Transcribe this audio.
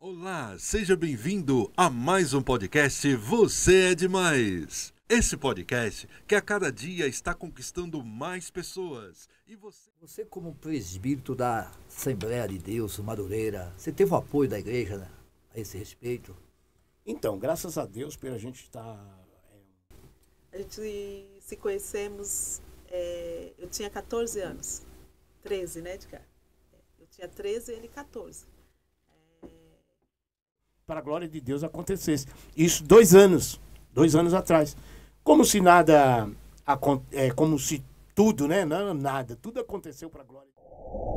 Olá, seja bem-vindo a mais um podcast Você é Demais. Esse podcast que a cada dia está conquistando mais pessoas. E você... você, como presbítero da Assembleia de Deus Madureira, você teve o apoio da igreja né, a esse respeito? Então, graças a Deus, pela gente estar. Tá, é, a gente se conhecemos, é, eu tinha 14 anos, 13, né, Edgar? Eu tinha 13 e ele 14 para a glória de Deus acontecesse. Isso dois anos, dois anos atrás. Como se nada, é, como se tudo, né? Não, nada, tudo aconteceu para a glória de Deus.